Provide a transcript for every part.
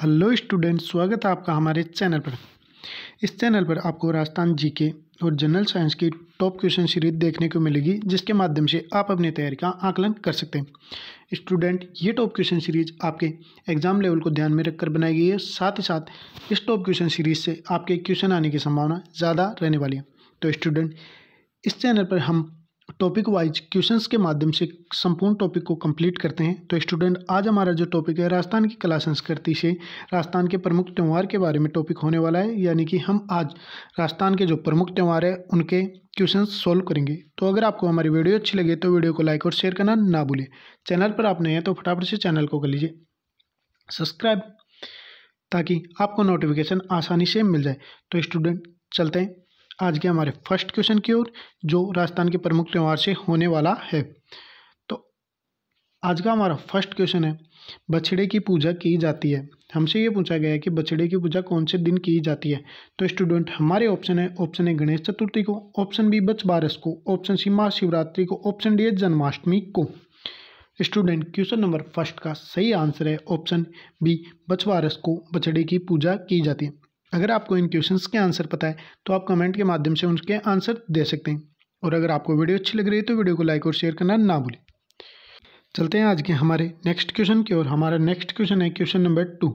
hello student स्वागत है आपका हमारे चैनल पर इस चैनल पर आपको राजस्थान जीके और जनरल साइंस की टॉप क्वेश्चन सीरीज देखने को मिलेगी जिसके माध्यम से आप अपनी तैयारी का आकलन कर सकते हैं स्टूडेंट ये टॉप क्वेश्चन सीरीज आपके एग्जाम लेवल को ध्यान में रखकर बनाई गई है साथ ही साथ इस टॉप क्वेश्चन सीरीज से आपके क्वेश्चन आने की संभावना ज़्यादा रहने वाली है तो स्टूडेंट इस चैनल पर हम टॉपिक वाइज क्वेश्चंस के माध्यम से संपूर्ण टॉपिक को कंप्लीट करते हैं तो स्टूडेंट आज हमारा जो टॉपिक है राजस्थान की कला संस्कृति से राजस्थान के प्रमुख त्यौहार के बारे में टॉपिक होने वाला है यानी कि हम आज राजस्थान के जो प्रमुख त्यौहार है उनके क्वेश्चन सॉल्व करेंगे तो अगर आपको हमारी वीडियो अच्छी लगे तो वीडियो को लाइक और शेयर करना ना भूलें चैनल पर आप नए हैं तो फटाफट से चैनल को कर लीजिए सब्सक्राइब ताकि आपको नोटिफिकेशन आसानी से मिल जाए तो स्टूडेंट चलते हैं आज के हमारे फर्स्ट क्वेश्चन की ओर जो राजस्थान के प्रमुख त्यौहार से होने वाला है तो आज का हमारा फर्स्ट क्वेश्चन है बछड़े की पूजा की जाती है हमसे ये पूछा गया है कि बछड़े की पूजा कौन से दिन की जाती है तो स्टूडेंट हमारे ऑप्शन है ऑप्शन है गणेश चतुर्थी को ऑप्शन बी बच बारस को ऑप्शन सी महाशिवरात्रि को ऑप्शन डी है जन्माष्टमी को स्टूडेंट क्वेश्चन नंबर फर्स्ट का सही आंसर है ऑप्शन बी बछवारस को बछड़े की पूजा की जाती है अगर आपको इन क्वेश्चंस के आंसर पता है तो आप कमेंट के माध्यम से उनके आंसर दे सकते हैं और अगर आपको वीडियो अच्छी लग रही है तो वीडियो को लाइक और शेयर करना ना भूलें चलते हैं आज के हमारे नेक्स्ट क्वेश्चन की ओर हमारा नेक्स्ट क्वेश्चन है क्वेश्चन नंबर टू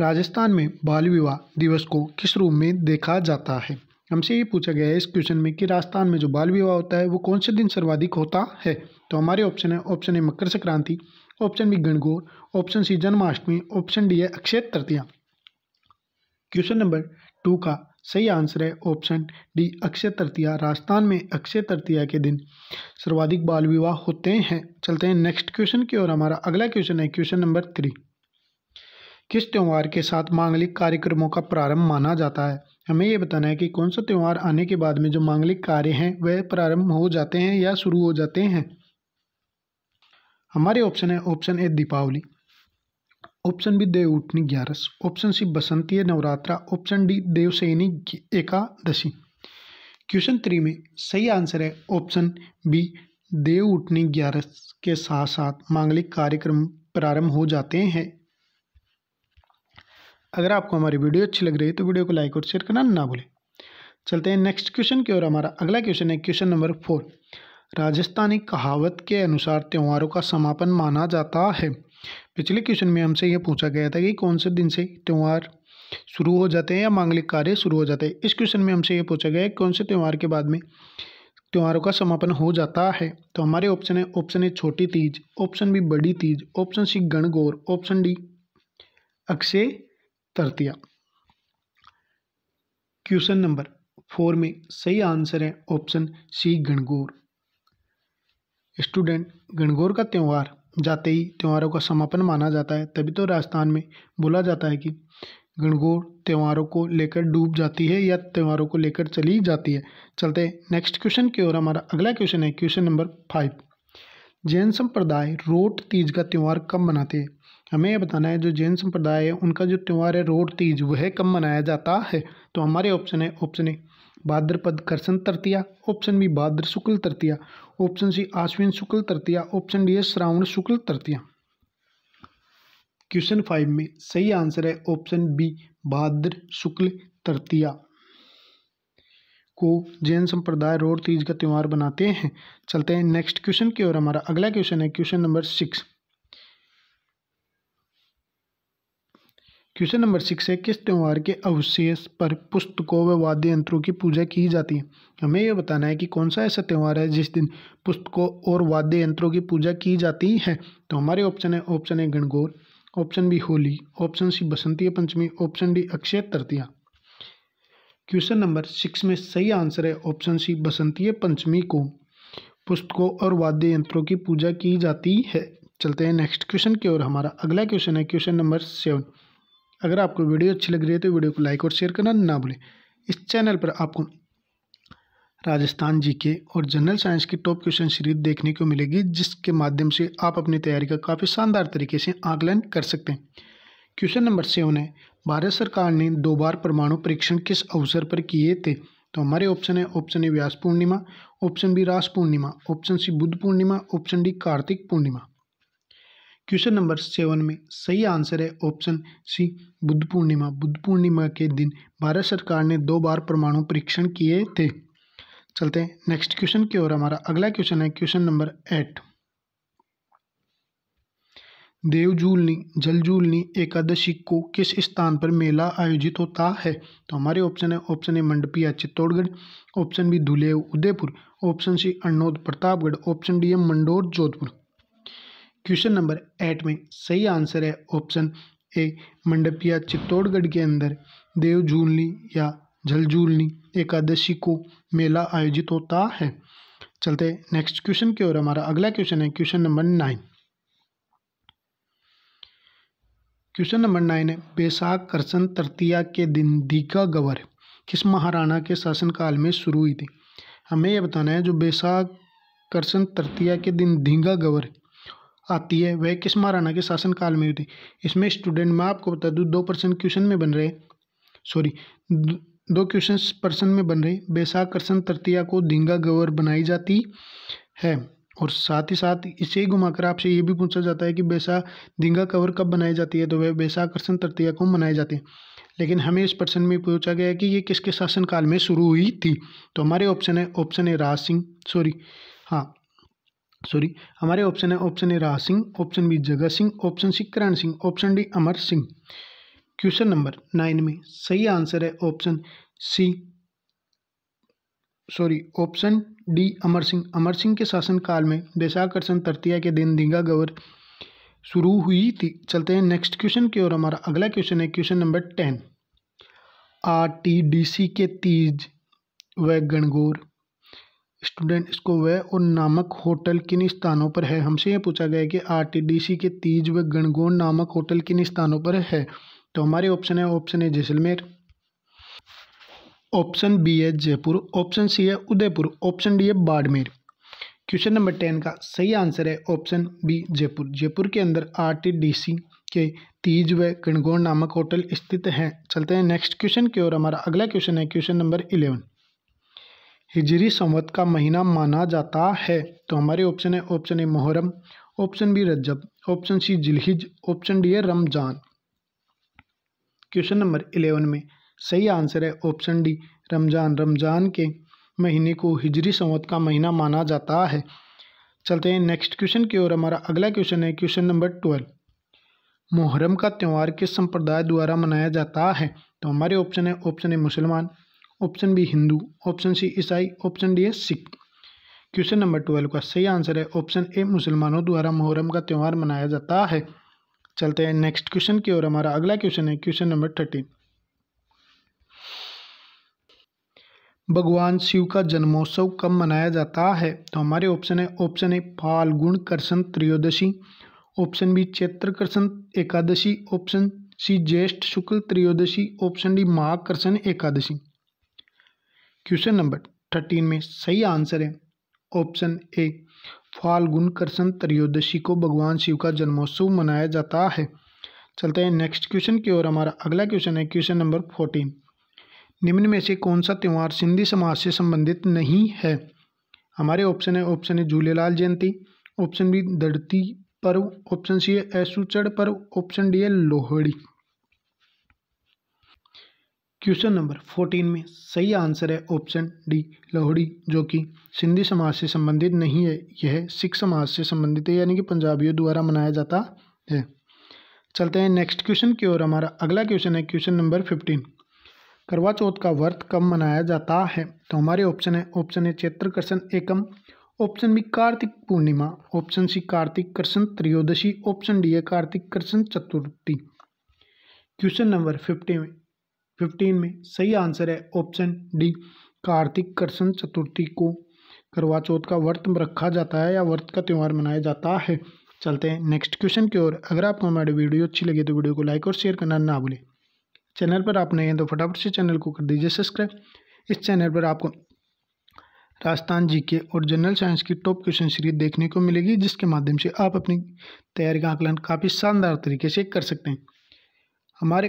राजस्थान में बाल विवाह दिवस को किस रूप में देखा जाता है हमसे ये पूछा गया है इस क्वेश्चन में कि राजस्थान में जो बाल विवाह होता है वो कौन से दिन सर्वाधिक होता है तो हमारे ऑप्शन है ऑप्शन है Makar Sankranti option B Gangaur option C Janmashtami option D है Akshaya Tritiya question number two का सही आंसर है ऑप्शन डी अक्षय तृतीया राजस्थान में अक्षय तृतीया के दिन सर्वाधिक बाल विवाह होते हैं चलते हैं नेक्स्ट क्वेश्चन की ओर हमारा अगला क्वेश्चन है क्वेश्चन नंबर थ्री किस त्यौहार के साथ मांगलिक कार्यक्रमों का प्रारंभ माना जाता है हमें यह बताना है कि कौन सा त्यौहार आने के बाद में जो मांगलिक कार्य हैं वह प्रारंभ हो जाते हैं या शुरू हो जाते हैं हमारे ऑप्शन है option A Deepawali option B Dev Uthani Gyaras option C है Navratra option D Devseni Ekadashi question three में सही आंसर है ऑप्शन बी देव उठनी ग्यारस के साथ साथ मांगलिक कार्यक्रम प्रारंभ हो जाते हैं अगर आपको हमारी वीडियो अच्छी लग रही है तो वीडियो को लाइक और शेयर करना ना भूलें चलते हैं नेक्स्ट क्वेश्चन की ओर हमारा अगला क्वेश्चन है क्वेश्चन नंबर फोर राजस्थानी कहावत के अनुसार त्योहारों का समापन माना जाता है पिछले क्वेश्चन में हमसे यह पूछा गया था कि कौन से दिन से त्यौहार शुरू हो जाते हैं या मांगलिक कार्य शुरू हो जाते हैं इस क्वेश्चन में हमसे यह पूछा गया है कौन से त्यौहार के बाद में त्यौहारों का समापन हो जाता है तो हमारे ऑप्शन है ऑप्शन ए छोटी Teej option B Badi Teej option C Gangaur option D Akshaya Tritiya question number four में सही आंसर है option C Gangaur student Gangaur का त्यौहार जाते ही त्यौहारों का समापन माना जाता है तभी तो राजस्थान में बोला जाता है कि गणगौर त्यौहारों को लेकर डूब जाती है या त्यौहारों को लेकर चली जाती है चलते नेक्स्ट क्वेश्चन की ओर हमारा अगला क्वेश्चन है क्वेश्चन नंबर फाइव जैन संप्रदाय रोट तीज का त्यौहार कब मनाते हैं हमें यह बताना है जो जैन संप्रदाय है उनका जो त्यौहार है रोट तीज वह कब मनाया जाता है तो हमारे ऑप्शन है ऑप्शन ए भाद्रपद कर्षण तृतीया ऑप्शन बी भाद्र शुक्ल तृतीया ऑप्शन सी आश्विन शुक्ल तृतीया ऑप्शन डी है श्रावण शुक्ल तृतीया क्वेश्चन फाइव में सही आंसर है ऑप्शन बी भाद्र शुक्ल तृतीया को जैन संप्रदाय रोड तीज का त्यौहार बनाते हैं चलते हैं नेक्स्ट क्वेश्चन की ओर हमारा अगला क्वेश्चन है question number six question number six है किस त्यौहार के अवशेष पर पुस्तकों व वाद्य यंत्रों की पूजा की जाती है हमें यह बताना है कि कौन सा ऐसा त्यौहार है जिस दिन पुस्तकों और वाद्य यंत्रों की पूजा की जाती है तो हमारे ऑप्शन है option A Gangaur option B Holi option C Basanti Panchami option D Akshaya Tritiya question number six में सही आंसर है ऑप्शन सी बसंती पंचमी को पुस्तकों और वाद्य यंत्रों की पूजा की जाती है चलते हैं नेक्स्ट क्वेश्चन की ओर हमारा अगला क्वेश्चन है क्वेश्चन नंबर सेवन अगर आपको वीडियो अच्छी लग रही है तो वीडियो को लाइक और शेयर करना ना भूलें इस चैनल पर आपको राजस्थान जीके और जनरल साइंस की टॉप क्वेश्चन सीरीज देखने को मिलेगी जिसके माध्यम से आप अपनी तैयारी का काफ़ी शानदार तरीके से आकलन कर सकते हैं क्वेश्चन नंबर सेवन है भारत सरकार ने दो बार परमाणु परीक्षण किस अवसर पर किए थे तो हमारे ऑप्शन है option A Vyas Purnima option B Ras Purnima option C Buddha Purnima option D Kartik Purnima question number seven में सही आंसर है ऑप्शन सी बुद्ध पूर्णिमा बुद्ध पूर्णिमा के दिन भारत सरकार ने दो बार परमाणु परीक्षण किए थे चलते हैं नेक्स्ट क्वेश्चन की ओर हमारा अगला क्वेश्चन है question number eight Devjhulni Jaljhulni Ekadashi को किस स्थान पर मेला आयोजित होता है तो हमारे ऑप्शन है option A Mandapiya Chittorgarh option B Dhulev Udaipur option C Anod Pratapgarh option D है Mandore Jodhpur question number eight में सही आंसर है ऑप्शन ए मंडपिया चित्तौड़गढ़ के अंदर देव झूलनी या झलझूलनी एकादशी को मेला आयोजित होता है चलते नेक्स्ट क्वेश्चन की ओर हमारा अगला क्वेश्चन है question number nine question number nine है बैसाख करसन तृतीया के दिन दीघा गवर किस महाराणा के शासनकाल में शुरू हुई थी हमें यह बताना है जो बैसाख करसन तृतीया के दिन धींगा गवर आती है वह किस महाराणा के शासनकाल में हुई थी इसमें स्टूडेंट मैं आपको बता दूँ दो परसेंट क्वेश्चन में बन रहे सॉरी दो क्वेश्चन पर्सन में बन रहे बेसाकर्षण तृतीया को दिंगा गवर बनाई जाती है और साथ ही साथ इसे घुमाकर आपसे ये भी पूछा जाता है कि बैसा दिंगा कवर कब बनाई जाती है तो वह बैसाकर्षण तृतीया को मनाई जाती है लेकिन हमें इस प्रश्न में पूछा गया है कि ये किसके शासनकाल में शुरू हुई थी तो हमारे ऑप्शन है ऑप्शन है राज सिंह सॉरी हाँ सॉरी हमारे ऑप्शन है option A Raj Singh option B Jagat Singh option C Karan Singh option D Amar Singh question number nine में सही आंसर है option C sorry option D Amar Singh Amar Singh के शासनकाल में देशाकर्षण तृतीया के दिन दिंगा गवर शुरू हुई थी चलते हैं नेक्स्ट क्वेश्चन की ओर हमारा अगला क्वेश्चन है question number ten R T D C के तीज व गणगौर स्टूडेंट इसको व और नामक होटल किन स्थानों पर है हमसे ये पूछा गया कि आरटीडीसी के तीज व गणगौन नामक होटल किन स्थानों पर है तो हमारे ऑप्शन है ऑप्शन है जैसलमेर ऑप्शन बी है जयपुर ऑप्शन सी है उदयपुर ऑप्शन डी है बाड़मेर क्वेश्चन नंबर टेन का सही आंसर है ऑप्शन बी जयपुर जयपुर के अंदर आरटीडीसी के तीज व गणगौर नामक होटल स्थित हैं चलते हैं नेक्स्ट क्वेश्चन की ओर हमारा अगला क्वेश्चन है क्वेश्चन नंबर इलेवन हिजरी संवत का महीना माना जाता है तो हमारे ऑप्शन है option A Muharram option B Rajab option C Zilhij option D है रमज़ान क्वेश्चन नंबर इलेवन में सही आंसर है ऑप्शन डी रमज़ान रमज़ान के महीने को हिजरी संवत का महीना माना जाता है चलते हैं नेक्स्ट क्वेश्चन की ओर हमारा अगला क्वेश्चन है क्वेश्चन नंबर ट्वेल्व मुहर्रम का त्यौहार किस संप्रदाय द्वारा मनाया जाता है तो हमारे ऑप्शन है ऑप्शन ए मुसलमान option B Hindu option C ईसाई ऑप्शन डी है सिख क्वेश्चन नंबर ट्वेल्व का सही आंसर है ऑप्शन ए मुसलमानों द्वारा मुहर्रम का त्यौहार मनाया जाता है चलते हैं नेक्स्ट क्वेश्चन की ओर हमारा अगला क्वेश्चन है क्वेश्चन नंबर थर्टीन भगवान शिव का जन्मोत्सव कब मनाया जाता है तो हमारे ऑप्शन है ऑप्शन ए फाल्गुण कृष्ण त्रयोदशी ऑप्शन बी चैत्र कृष्ण एकादशी ऑप्शन सी ज्येष्ठ शुक्ल त्रयोदशी ऑप्शन डी माघ कृष्ण एकादशी क्वेश्चन नंबर थर्टीन में सही आंसर है ऑप्शन ए फाल्गुन कृष्ण त्रयोदशी को भगवान शिव का जन्मोत्सव मनाया जाता है चलते हैं नेक्स्ट क्वेश्चन की ओर हमारा अगला क्वेश्चन है क्वेश्चन नंबर फोर्टीन निम्न में से कौन सा त्यौहार सिंधी समाज से संबंधित नहीं है हमारे ऑप्शन है ऑप्शन है झूलेलाल जयंती ऑप्शन बी धरती पर्व ऑप्शन सी है ऐसुचड़ पर्व ऑप्शन डी है लोहड़ी क्वेश्चन नंबर फोर्टीन में सही आंसर है ऑप्शन डी लोहड़ी जो कि सिंधी समाज से संबंधित नहीं है यह सिख समाज से संबंधित है यानी कि पंजाबियों द्वारा मनाया जाता है चलते हैं नेक्स्ट क्वेश्चन की ओर हमारा अगला क्वेश्चन है क्वेश्चन नंबर फिफ्टीन करवा चौथ का व्रत कब मनाया जाता है तो हमारे ऑप्शन है ऑप्शन है चैत्र कृष्ण एकम option B Kartik Purnima option C कार्तिक कृष्ण त्रियोदशी ऑप्शन डी है कार्तिक कृष्ण चतुर्थी क्वेश्चन नंबर फिफ्टी में फिफ्टीन में सही आंसर है ऑप्शन डी कार्तिक कृष्ण चतुर्थी को करवा चौथ का व्रत रखा जाता है या व्रत का त्यौहार मनाया जाता है चलते हैं नेक्स्ट क्वेश्चन की ओर अगर आपको हमारी वीडियो अच्छी लगी तो वीडियो को लाइक और शेयर करना ना भूलें चैनल पर आप नए हैं तो फटाफट से चैनल को कर दीजिए सब्सक्राइब इस चैनल पर आपको राजस्थान जी के और जनरल साइंस की टॉप क्वेश्चन सीरीज देखने को मिलेगी जिसके माध्यम से आप अपनी तैयारी का आकलन काफ़ी शानदार तरीके से कर सकते हैं हमारे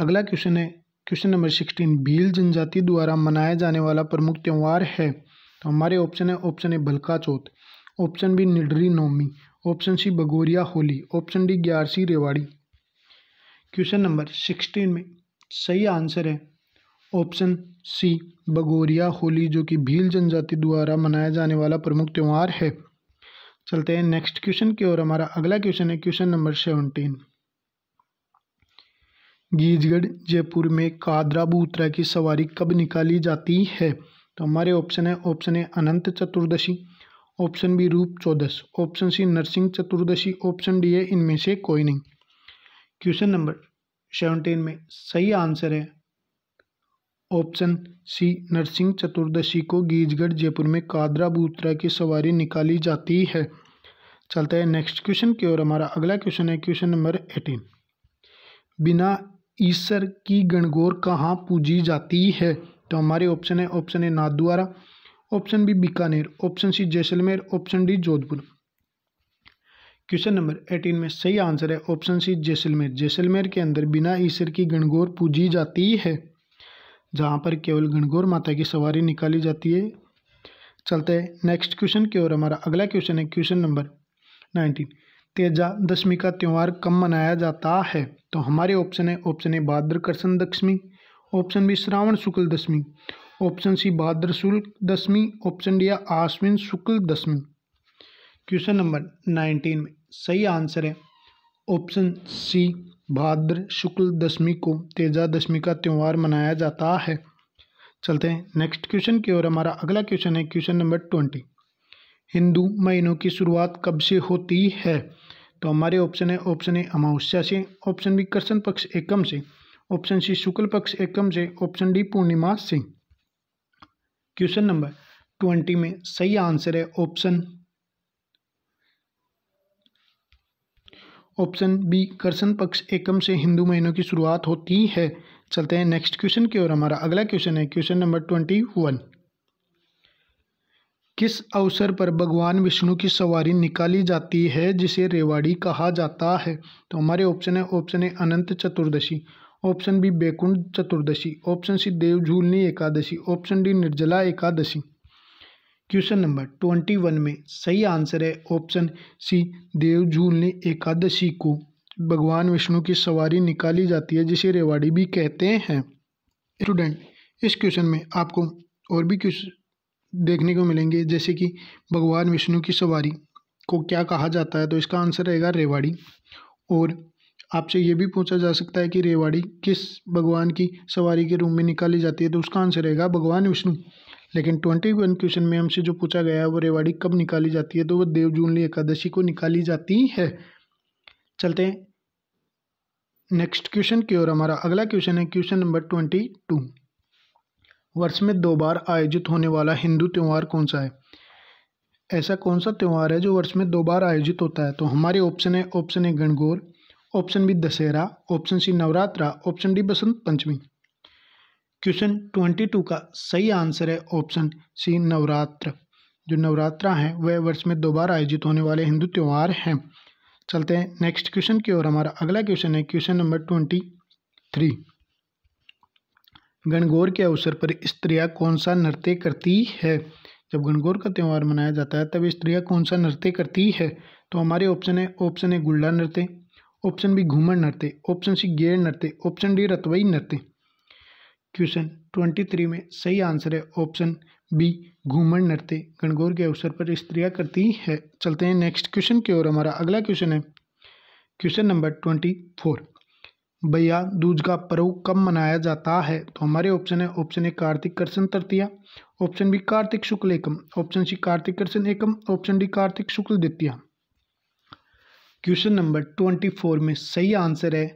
अगला क्वेश्चन है क्वेश्चन नंबर सिक्सटीन भील जनजाति द्वारा मनाया जाने वाला प्रमुख त्यौहार है तो हमारे ऑप्शन है option A Bhalka Chauth option B Nidri Navami option C Bagoriya Holi option D Gyarasi Rewari question number sixteen में सही आंसर है ऑप्शन सी बगोरिया होली जो कि भील जनजाति द्वारा मनाया जाने वाला प्रमुख त्यौहार है चलते हैं नेक्स्ट क्वेश्चन की ओर हमारा अगला क्वेश्चन है question number seventeen Geejgarh Jaipur में कादराबूतरा की सवारी कब निकाली जाती है तो हमारे ऑप्शन है option A Anant Chaturdashi option B Roop Chaudas option C Narsingh Chaturdashi option D है इनमें से कोई नहीं क्वेश्चन नंबर सेवनटीन में सही आंसर है ऑप्शन सी नरसिंह चतुर्दशी को गीजगढ़ जयपुर में कादराबूतरा की सवारी निकाली जाती है चलता है नेक्स्ट क्वेश्चन की ओर हमारा अगला क्वेश्चन है क्वेश्चन नंबर एटीन बिना ईश्वर की गणगौर कहाँ पूजी जाती है तो हमारे ऑप्शन है option A Nathdwara option B Bikaner option C Jaisalmer option D Jodhpur question number eighteen में सही आंसर है ऑप्शन सी जैसलमेर जैसलमेर के अंदर बिना ईश्वर की गणगौर पूजी जाती है जहाँ पर केवल गणगौर माता की सवारी निकाली जाती है चलते हैं नेक्स्ट क्वेश्चन की ओर हमारा अगला क्वेश्चन है question number nineteen Teja Dashami का त्यौहार कब मनाया जाता है तो हमारे ऑप्शन है ऑप्शन ए भाद्र कृष्ण दशमी ऑप्शन बी श्रावण शुक्ल दशमी ऑप्शन सी भाद्र शुक्ल दशमी ऑप्शन डी आश्विन शुक्ल दशमी क्वेश्चन नंबर नाइनटीन में सही आंसर है ऑप्शन सी भाद्र शुक्ल दशमी को तेजा दशमी का त्यौहार मनाया जाता है चलते हैं नेक्स्ट क्वेश्चन की ओर हमारा अगला क्वेश्चन है क्वेश्चन नंबर ट्वेंटी हिंदू महीनों की शुरुआत कब से होती है तो हमारे ऑप्शन है ऑप्शन ए अमावस्या से ऑप्शन बी कृष्ण पक्ष एकम से ऑप्शन सी शुक्ल पक्ष एकम से ऑप्शन डी पूर्णिमा से क्वेश्चन नंबर ट्वेंटी में सही आंसर है ऑप्शन ऑप्शन बी कर्षण पक्ष एकम से हिंदू महीनों की शुरुआत होती है चलते हैं नेक्स्ट क्वेश्चन की ओर हमारा अगला क्वेश्चन है क्वेश्चन नंबर ट्वेंटी वन किस अवसर पर भगवान विष्णु की सवारी निकाली जाती है जिसे रेवाड़ी कहा जाता है तो हमारे ऑप्शन है option A Anant Chaturdashi option B Baikunth Chaturdashi option C Devjhulni Ekadashi option D Nirjala Ekadashi question number twenty one में सही आंसर है ऑप्शन सी देवझूलनी एकादशी को भगवान विष्णु की सवारी निकाली जाती है जिसे रेवाड़ी भी कहते हैं स्टूडेंट इस क्वेश्चन में आपको और भी क्वेश्चन देखने को मिलेंगे जैसे कि भगवान विष्णु की सवारी को क्या कहा जाता है तो इसका आंसर रहेगा रेवाड़ी और आपसे ये भी पूछा जा सकता है कि रेवाड़ी किस भगवान की सवारी के रूम में निकाली जाती है तो उसका आंसर रहेगा भगवान विष्णु लेकिन ट्वेंटी वन क्वेश्चन में हमसे जो पूछा गया है वो रेवाड़ी कब निकाली जाती है तो वो देवजूनली एकादशी को निकाली जाती है चलते हैं नेक्स्ट क्वेश्चन की ओर हमारा अगला क्वेश्चन है क्वेश्चन नंबर ट्वेंटी टू वर्ष में दो बार आयोजित होने वाला हिंदू त्यौहार कौन सा है ऐसा कौन सा त्यौहार है जो वर्ष में दो बार आयोजित होता है तो हमारे ऑप्शन है option A Gangaur option B Dussehra option C Navratra option D Basant Panchami question twenty two का सही आंसर है ऑप्शन सी नवरात्र जो नवरात्रा है वह वर्ष में दो बार आयोजित होने वाले हिंदू त्यौहार हैं चलते हैं नेक्स्ट क्वेश्चन की ओर हमारा अगला क्वेश्चन है question number twenty three Gangaur के अवसर पर स्त्रियां कौन सा नृत्य करती है जब गणगौर का त्यौहार मनाया जाता है तब स्त्रियां कौन सा नृत्य करती है तो हमारे ऑप्शन है ऑप्शन है गुल्ला नृत्य ऑप्शन बी घूमर नृत्य ऑप्शन सी गेड़ नृत्य ऑप्शन डी रतवई नृत्य क्वेश्चन ट्वेंटी थ्री में सही आंसर है ऑप्शन बी घूमर नृत्य गणगौर के अवसर पर स्त्रियाँ करती है चलते हैं नेक्स्ट क्वेश्चन की ओर हमारा अगला क्वेश्चन है क्वेश्चन नंबर ट्वेंटी फोर भैया दूज का पर्व कब मनाया जाता है तो हमारे ऑप्शन है ऑप्शन ए कार्तिक कृष्ण तृतीया ऑप्शन बी कार्तिक शुक्ल एकम ऑप्शन सी कार्तिक कृष्ण एकम ऑप्शन डी कार्तिक शुक्ल द्वितीया क्वेश्चन नंबर ट्वेंटी फोर में सही आंसर है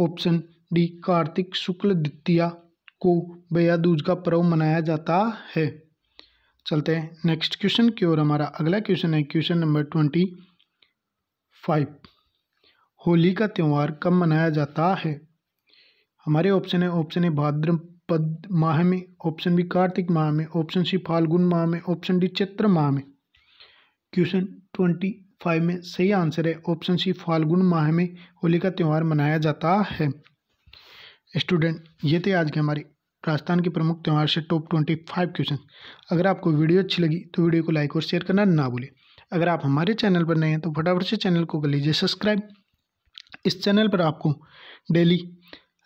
ऑप्शन डी कार्तिक शुक्ल द्वितीया को भैया दूज का पर्व मनाया जाता है चलते हैं नेक्स्ट क्वेश्चन की ओर हमारा अगला क्वेश्चन है question number twenty five Holi का त्यौहार कब मनाया जाता है हमारे ऑप्शन है ऑप्शन है भाद्रपद माह में ऑप्शन बी कार्तिक माह में ऑप्शन सी फाल्गुन माह में ऑप्शन डी चैत्र माह में क्वेश्चन ट्वेंटी फाइव में सही आंसर है ऑप्शन सी फाल्गुन माह में होली का त्यौहार मनाया जाता है स्टूडेंट ये थे आज के हमारे राजस्थान के प्रमुख त्यौहार से टॉप ट्वेंटी फाइव क्वेश्चन अगर आपको वीडियो अच्छी लगी तो वीडियो को लाइक और शेयर करना ना भूलें अगर आप हमारे चैनल पर नए हैं तो फटाफट से चैनल को कर लीजिए सब्सक्राइब इस चैनल पर आपको डेली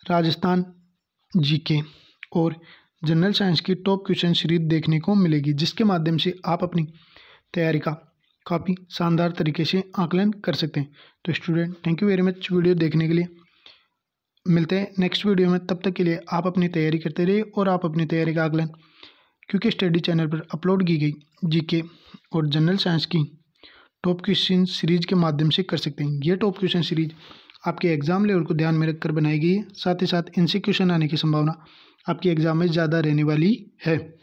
राजस्थान जीके और जनरल साइंस की टॉप क्वेश्चन सीरीज देखने को मिलेगी जिसके माध्यम से आप अपनी तैयारी का काफ़ी शानदार तरीके से आकलन कर सकते हैं तो student thank you very much video देखने के लिए मिलते हैं नेक्स्ट वीडियो में तब तक के लिए आप अपनी तैयारी करते रहिए और आप अपनी तैयारी का आकलन क्योंकि स्टडी चैनल पर अपलोड की गई जीके और जनरल साइंस की टॉप क्वेश्चन सीरीज के माध्यम से कर सकते हैं ये टॉप क्वेश्चन सीरीज आपके एग्ज़ाम लेवल को ध्यान में रखकर बनाई गई है साथ ही साथ एन आने की संभावना आपके एग्ज़ाम में ज़्यादा रहने वाली है